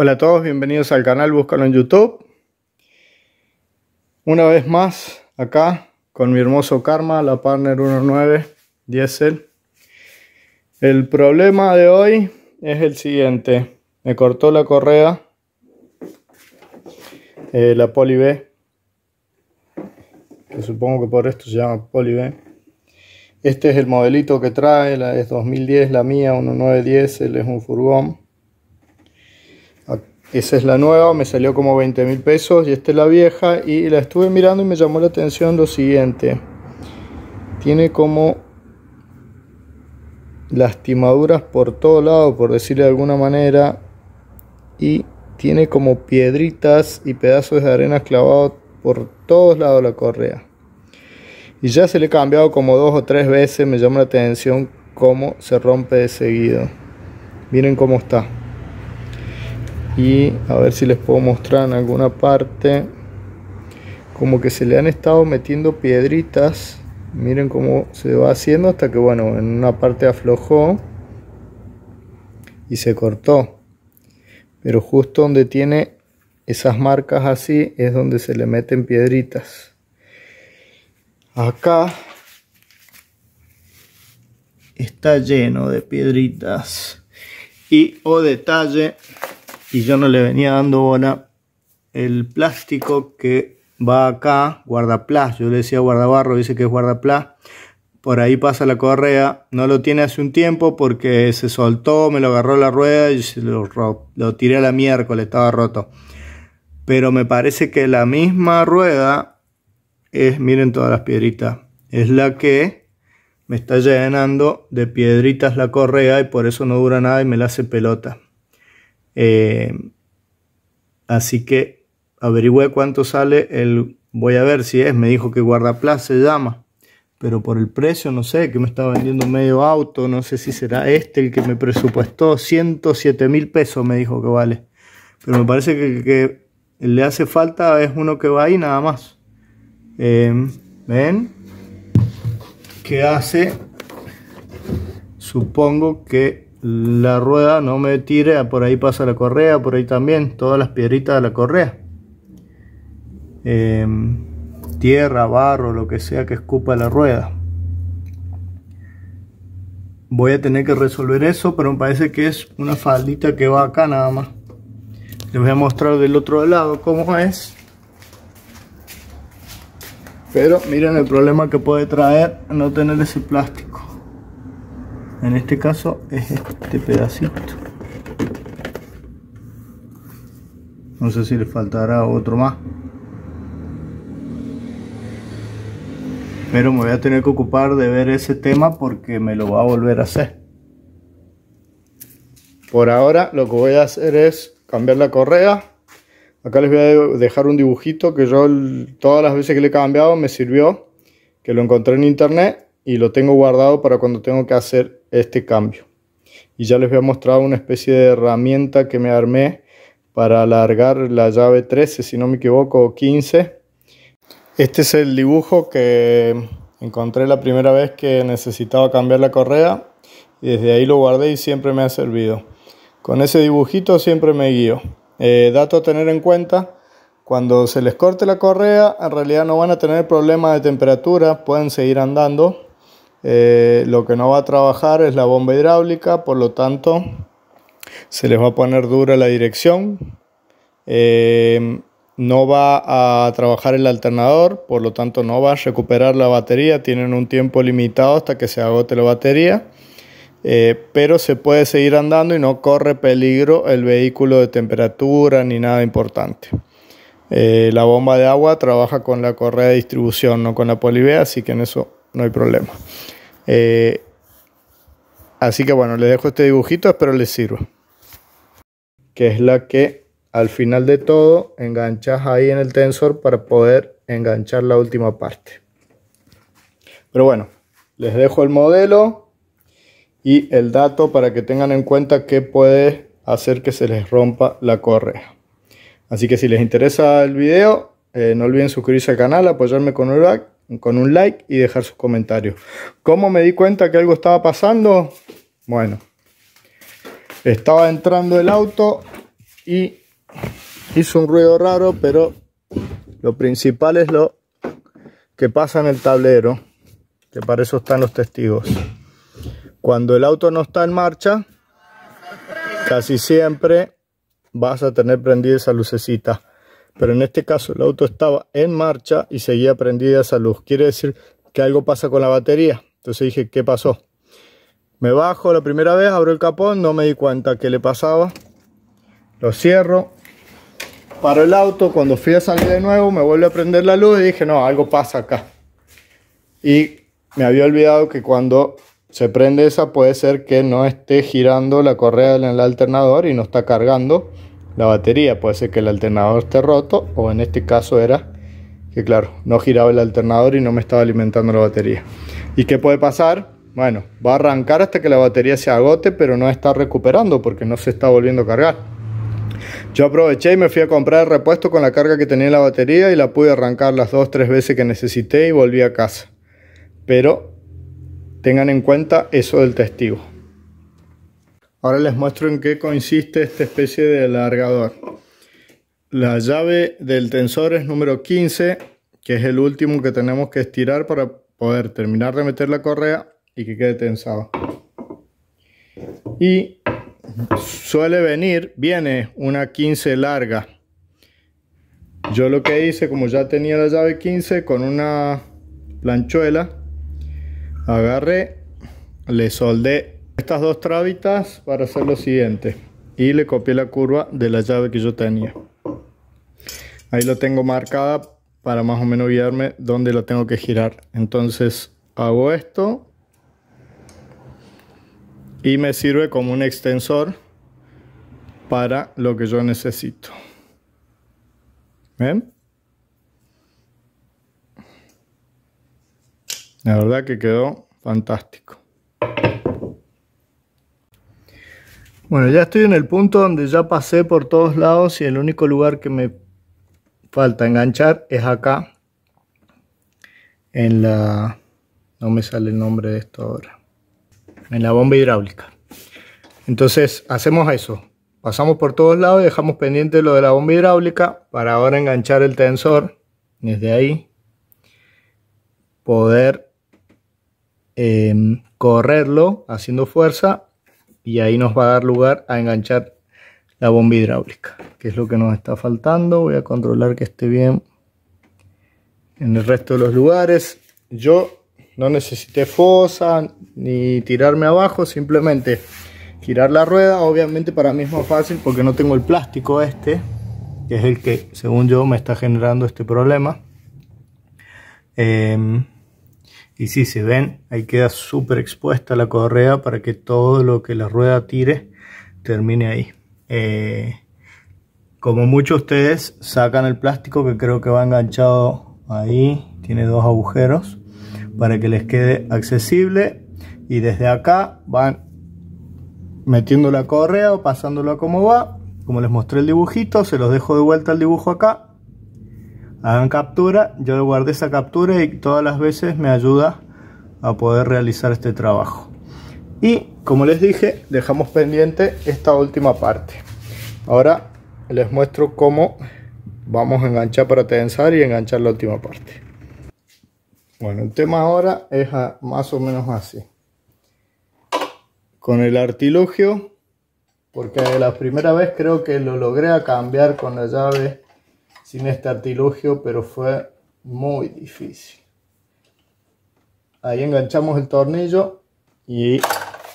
Hola a todos, bienvenidos al canal, búscalo en YouTube. Una vez más, acá con mi hermoso Karma, la Partner 19 Diesel. El problema de hoy es el siguiente. Me cortó la correa, eh, la Poli B, supongo que por esto se llama Poli B. Este es el modelito que trae, la, es 2010, la mía, 1910, él es un furgón. Esa es la nueva, me salió como 20 mil pesos y esta es la vieja y la estuve mirando y me llamó la atención lo siguiente. Tiene como lastimaduras por todo lado, por decirlo de alguna manera, y tiene como piedritas y pedazos de arena clavados por todos lados la correa. Y ya se le ha cambiado como dos o tres veces, me llama la atención cómo se rompe de seguido. Miren cómo está y a ver si les puedo mostrar en alguna parte como que se le han estado metiendo piedritas miren cómo se va haciendo hasta que bueno en una parte aflojó y se cortó pero justo donde tiene esas marcas así es donde se le meten piedritas acá está lleno de piedritas y o oh, detalle y yo no le venía dando bola, el plástico que va acá, guardaplas, yo le decía guardabarro, dice que es guardaplas, por ahí pasa la correa, no lo tiene hace un tiempo porque se soltó, me lo agarró la rueda y lo, lo tiré a la miércoles, estaba roto. Pero me parece que la misma rueda es, miren todas las piedritas, es la que me está llenando de piedritas la correa y por eso no dura nada y me la hace pelota. Eh, así que averigüé cuánto sale el... Voy a ver si es, me dijo que plaza se llama, pero por el precio no sé, que me estaba vendiendo medio auto, no sé si será este el que me presupuestó, 107 mil pesos me dijo que vale. Pero me parece que, que le hace falta es uno que va ahí nada más. Eh, ¿Ven? Qué hace, supongo que la rueda no me tire, por ahí pasa la correa, por ahí también, todas las piedritas de la correa. Em, tierra, barro, lo que sea que escupa la rueda. Voy a tener que resolver eso, pero me parece que es una faldita que va acá nada más. Les voy a mostrar del otro lado cómo es. Pero miren el problema que puede traer no tener ese plástico en este caso es este pedacito no sé si le faltará otro más pero me voy a tener que ocupar de ver ese tema porque me lo va a volver a hacer por ahora lo que voy a hacer es cambiar la correa acá les voy a dejar un dibujito que yo todas las veces que le he cambiado me sirvió que lo encontré en internet y lo tengo guardado para cuando tengo que hacer este cambio. Y ya les voy a mostrar una especie de herramienta que me armé para alargar la llave 13, si no me equivoco, 15. Este es el dibujo que encontré la primera vez que necesitaba cambiar la correa y desde ahí lo guardé y siempre me ha servido. Con ese dibujito siempre me guío. Eh, dato a tener en cuenta, cuando se les corte la correa, en realidad no van a tener problemas de temperatura, pueden seguir andando eh, lo que no va a trabajar es la bomba hidráulica, por lo tanto se les va a poner dura la dirección. Eh, no va a trabajar el alternador, por lo tanto no va a recuperar la batería. Tienen un tiempo limitado hasta que se agote la batería. Eh, pero se puede seguir andando y no corre peligro el vehículo de temperatura ni nada importante. la bomba de agua trabaja con la correa de distribución, no con la polivea, así que en eso no hay problema. Eh, así que bueno, les dejo este dibujito, espero les sirva. Que es la que al final de todo enganchas ahí en el tensor para poder enganchar la última parte. Pero bueno, les dejo el modelo y el dato para que tengan en cuenta que puede hacer que se les rompa la correa. Así que si les interesa el video, eh, no olviden suscribirse al canal, apoyarme con un like con un like y dejar sus comentarios. ¿Cómo me di cuenta que algo estaba pasando? Bueno, estaba entrando el auto y hizo un ruido raro, pero lo principal es lo que pasa en el tablero, que para eso están los testigos. Cuando el auto no está en marcha, casi siempre vas a tener prendida esa lucecita pero en este caso el auto estaba en marcha y seguía prendida esa luz. Quiere decir que algo pasa con la batería. Entonces dije, ¿qué pasó? Me bajo la primera vez, abro el capón, no me di cuenta qué le pasaba. Lo cierro, paro el auto, cuando fui a salir de nuevo me vuelve a prender la luz y dije, no, algo pasa acá. Y me había olvidado que cuando se prende esa puede ser que no esté girando la correa en el alternador y no está cargando la batería. Puede ser que el alternador esté roto o en este caso era que claro, no giraba el alternador y no me estaba alimentando la batería. ¿Y qué puede pasar? Bueno, va a arrancar hasta que la batería se agote, pero no está recuperando porque no se está volviendo a cargar. Yo aproveché y me fui a comprar el repuesto con la carga que tenía la batería y la pude arrancar las dos, tres veces que necesité y volví a casa. Pero tengan en cuenta eso del testigo. Ahora les muestro en qué consiste esta especie de alargador. La llave del tensor es número 15, que es el último que tenemos que estirar para poder terminar de meter la correa y que quede tensado. Y suele venir, viene una 15 larga. Yo lo que hice, como ya tenía la llave 15, con una planchuela, agarré, le soldé estas dos trábitas para hacer lo siguiente y le copié la curva de la llave que yo tenía ahí lo tengo marcada para más o menos guiarme dónde la tengo que girar entonces hago esto y me sirve como un extensor para lo que yo necesito ven la verdad que quedó fantástico Bueno, ya estoy en el punto donde ya pasé por todos lados y el único lugar que me falta enganchar es acá. En la... no me sale el nombre de esto ahora. En la bomba hidráulica. Entonces hacemos eso. Pasamos por todos lados y dejamos pendiente lo de la bomba hidráulica para ahora enganchar el tensor desde ahí. Poder em, correrlo haciendo fuerza y ahí nos va a dar lugar a enganchar la bomba hidráulica, que es lo que nos está faltando. Voy a controlar que esté bien en el resto de los lugares. Yo no necesité fosa ni tirarme abajo, simplemente girar la rueda. Obviamente para mí es más fácil porque no tengo el plástico este, que es el que según yo me está generando este problema. Em, y si, se ven, ahí queda súper expuesta la correa para que todo lo que la rueda tire termine ahí. Eh, como muchos ustedes sacan el plástico que creo que va enganchado ahí, tiene dos agujeros, para que les quede accesible. Y desde acá van metiendo la correa o pasándola como va. Como les mostré el dibujito, se los dejo de vuelta el dibujo acá hagan captura, yo guardé esa captura y todas las veces me ayuda a poder realizar este trabajo. Y como les dije, dejamos pendiente esta última parte. Ahora les muestro cómo vamos a enganchar para tensar y enganchar la última parte. Bueno, el tema ahora es más o menos así. Con el artilugio, porque la primera vez creo que lo logré a cambiar con la llave sin este artilugio, pero fue muy difícil. Ahí enganchamos el tornillo y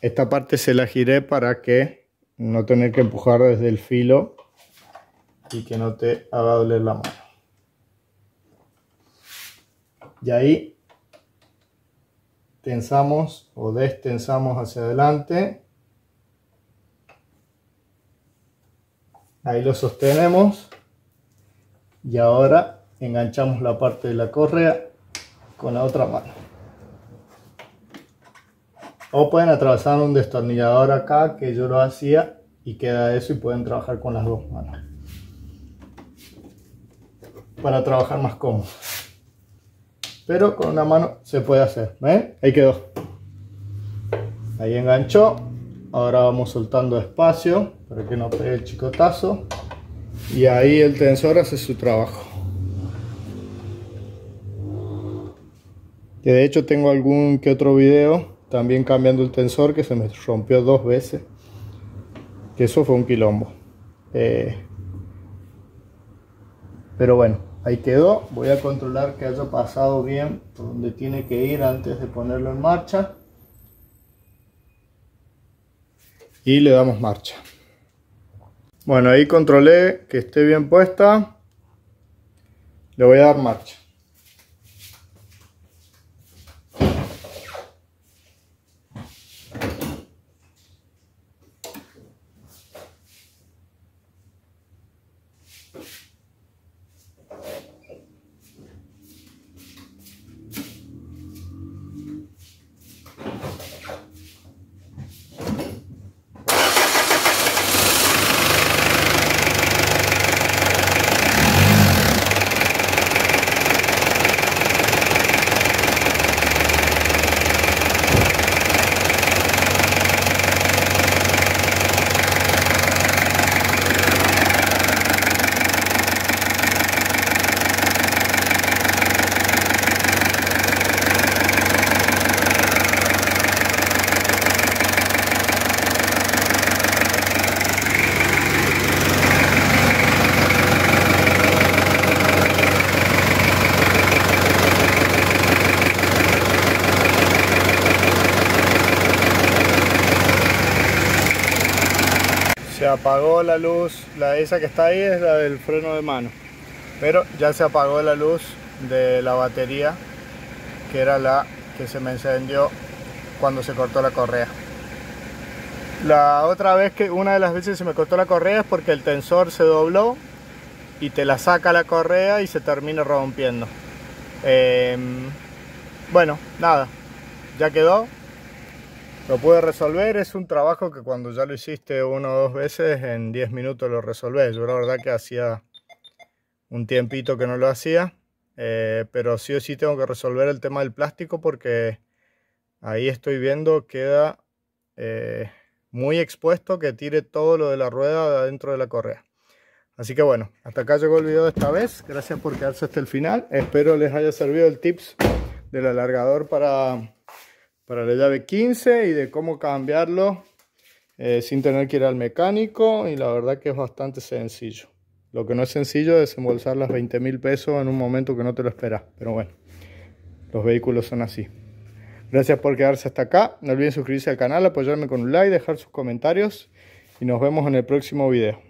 esta parte se la giré para que no tener que empujar desde el filo y que no te haga doler la mano. Y ahí tensamos o destensamos hacia adelante. Ahí lo sostenemos y ahora enganchamos la parte de la correa con la otra mano o pueden atravesar un destornillador acá que yo lo hacía y queda eso y pueden trabajar con las dos manos para trabajar más cómodo pero con una mano se puede hacer ¿ven? ahí quedó ahí enganchó ahora vamos soltando espacio para que no pegue el chicotazo y ahí el tensor hace su trabajo. Y de hecho tengo algún que otro video también cambiando el tensor que se me rompió dos veces. Que eso fue un quilombo. Eh, pero bueno, ahí quedó. Voy a controlar que haya pasado bien por donde tiene que ir antes de ponerlo en marcha. Y le damos marcha. Bueno, ahí controlé que esté bien puesta. Le voy a dar marcha. apagó la luz, la esa que está ahí es la del freno de mano, pero ya se apagó la luz de la batería que era la que se me encendió cuando se cortó la correa. La otra vez que una de las veces se me cortó la correa es porque el tensor se dobló y te la saca la correa y se termina rompiendo. Em, bueno, nada, ya quedó, lo pude resolver, es un trabajo que cuando ya lo hiciste una o dos veces, en 10 minutos lo resolvé. Yo la verdad que hacía un tiempito que no lo hacía, eh, pero sí o sí tengo que resolver el tema del plástico porque ahí estoy viendo queda eh, muy expuesto que tire todo lo de la rueda adentro de la correa. Así que bueno, hasta acá llegó el video de esta vez. Gracias por quedarse hasta el final. Espero les haya servido el tips del alargador para para la llave 15 y de cómo cambiarlo eh, sin tener que ir al mecánico y la verdad que es bastante sencillo. Lo que no es sencillo es desembolsar las 20 mil pesos en un momento que no te lo esperas, pero bueno, los vehículos son así. Gracias por quedarse hasta acá, no olviden suscribirse al canal, apoyarme con un like, dejar sus comentarios y nos vemos en el próximo video.